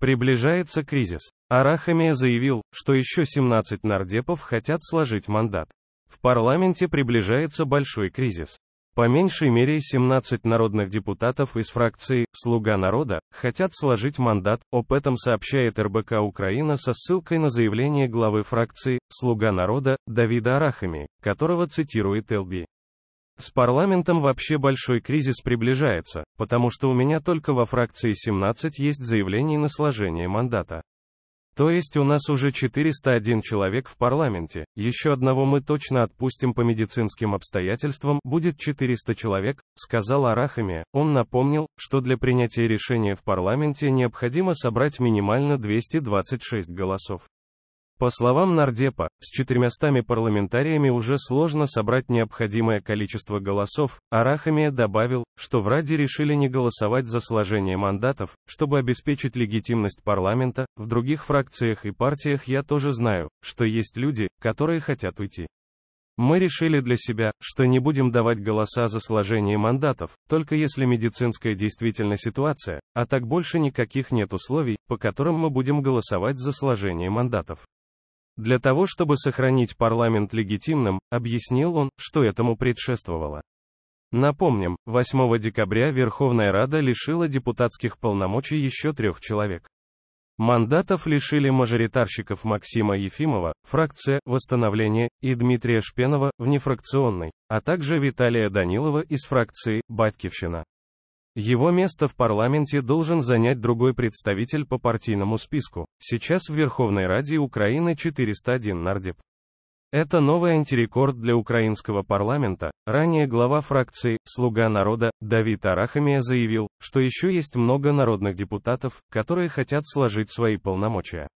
Приближается кризис. Арахамия заявил, что еще 17 нардепов хотят сложить мандат. В парламенте приближается большой кризис. По меньшей мере 17 народных депутатов из фракции «Слуга народа» хотят сложить мандат, об этом сообщает РБК Украина со ссылкой на заявление главы фракции «Слуга народа» Давида Арахами, которого цитирует ЛБ. С парламентом вообще большой кризис приближается, потому что у меня только во фракции 17 есть заявление на сложение мандата. То есть у нас уже 401 человек в парламенте, еще одного мы точно отпустим по медицинским обстоятельствам, будет 400 человек, сказал Арахами. Он напомнил, что для принятия решения в парламенте необходимо собрать минимально 226 голосов. По словам Нардепа, с четырьмястами парламентариями уже сложно собрать необходимое количество голосов, Арахамия добавил, что в Раде решили не голосовать за сложение мандатов, чтобы обеспечить легитимность парламента, в других фракциях и партиях я тоже знаю, что есть люди, которые хотят уйти. Мы решили для себя, что не будем давать голоса за сложение мандатов, только если медицинская действительно ситуация, а так больше никаких нет условий, по которым мы будем голосовать за сложение мандатов. Для того, чтобы сохранить парламент легитимным, объяснил он, что этому предшествовало. Напомним, 8 декабря Верховная Рада лишила депутатских полномочий еще трех человек. Мандатов лишили мажоритарщиков Максима Ефимова, фракция «Восстановление» и Дмитрия Шпенова, внефракционной, а также Виталия Данилова из фракции «Батькивщина». Его место в парламенте должен занять другой представитель по партийному списку. Сейчас в Верховной Раде Украины 401 нардеп. Это новый антирекорд для украинского парламента. Ранее глава фракции «Слуга народа» Давид Арахамия заявил, что еще есть много народных депутатов, которые хотят сложить свои полномочия.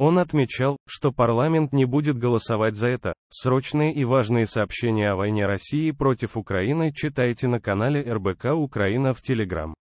Он отмечал, что парламент не будет голосовать за это. Срочные и важные сообщения о войне России против Украины читайте на канале РБК Украина в Телеграм.